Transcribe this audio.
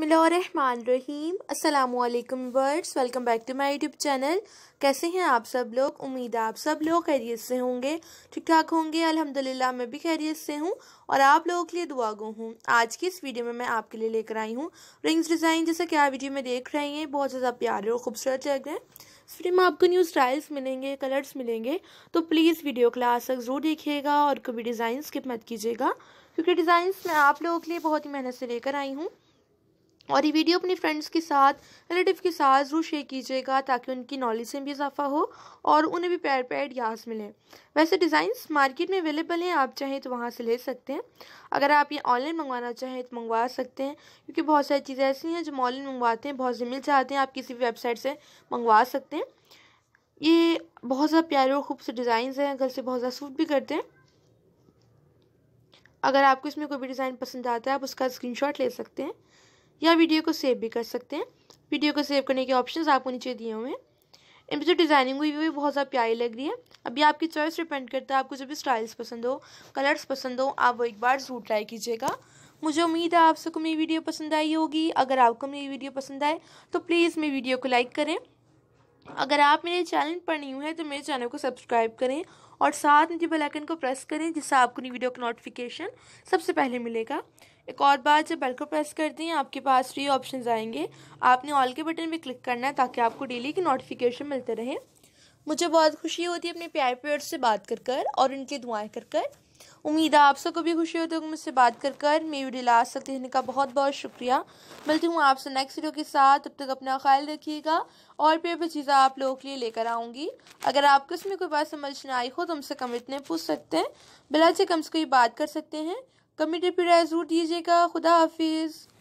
बसमीम अल्लाम बर्ड्स welcome back to my YouTube channel कैसे हैं आप सब लोग उम्मीद है आप सब लोग खैरियत से होंगे ठीक ठाक होंगे अल्हम्दुलिल्लाह मैं भी खैरियत से हूँ और आप लोगों के लिए दुआ गो हूँ आज की इस वीडियो में मैं आपके लिए लेकर आई हूँ रिंग्स डिज़ाइन जैसा क्या वीडियो में देख रहे हैं बहुत ज़्यादा प्यारे और खूबसूरत लग रहे हैं फिर में आपको न्यू स्टाइल्स मिलेंगे कलर्स मिलेंगे तो प्लीज़ वीडियो क्लास तक ज़रूर देखिएगा और कभी डिज़ाइन स्किप मत कीजिएगा क्योंकि डिज़ाइन मैं आप लोगों के लिए बहुत ही मेहनत से लेकर आई हूँ और ये वीडियो अपने फ्रेंड्स के साथ रिलेटिव के साथ जरूर शेयर कीजिएगा ताकि उनकी नॉलेज में भी इजाफा हो और उन्हें भी पैर पैर यास मिले वैसे डिज़ाइंस मार्केट में अवेलेबल हैं आप चाहें तो वहाँ से ले सकते हैं अगर आप ये ऑनलाइन मंगवाना चाहें तो मंगवा सकते हैं क्योंकि बहुत सारी चीज़ें ऐसी हैं जो ऑनलाइन मंगवाते हैं बहुत से मिल जाते हैं आप किसी भी वेबसाइट से मंगवा सकते हैं ये बहुत ज़्यादा प्यारे और खूबसूरत डिज़ाइन हैं घर से बहुत ज़्यादा सूट भी करते हैं अगर आपको इसमें कोई भी डिज़ाइन पसंद आता है आप उसका स्क्रीनशॉट ले सकते हैं या वीडियो को सेव भी कर सकते हैं वीडियो को सेव करने के ऑप्शन आपको नीचे दिए हुए हैं इन पर जो डिज़ाइनिंग हुई हुई बहुत ज़्यादा प्यारी लग रही है अभी आपकी चॉइस डिपेंड करता है आपको जो भी स्टाइल्स पसंद हो कलर्स पसंद हो आप वो एक बार ज़रूर ट्राई कीजिएगा मुझे उम्मीद है आप सबको मेरी वीडियो पसंद आई होगी अगर आपको मेरी वीडियो पसंद आए तो प्लीज़ मेरी वीडियो को लाइक करें अगर आप मेरे चैनल पर हुए हैं तो मेरे चैनल को सब्सक्राइब करें और साथ में बेल आइकन को प्रेस करें जिससे आपको नई वीडियो का नोटिफिकेशन सबसे पहले मिलेगा एक और बार जब बेल को प्रेस कर दें आपके पास फ्री ऑप्शन आएंगे आपने ऑल के बटन पर क्लिक करना है ताकि आपको डेली की नोटिफिकेशन मिलते रहे मुझे बहुत खुशी होती है अपने प्यार प्यार से बात कर कर और उनकी दुआएं कर कर उम्मीद है आप सबको भी खुशी होती होगी मुझसे बात कर कर मेरी वीडियो ला सकते हैं का बहुत बहुत शुक्रिया मिलती हूँ आपसे नेक्स्ट वीडियो के साथ तब तक अपना ख्याल रखिएगा और भी अभी चीज़ें आप लोगों के लिए लेकर आऊँगी अगर आपको इसमें कोई बात समझ ना आई हो तो हमसे कमेंट में पूछ सकते हैं बिला से कम से कोई बात कर सकते हैं कमेंट रिप्लाई जरूर दीजिएगा खुदा हाफिज़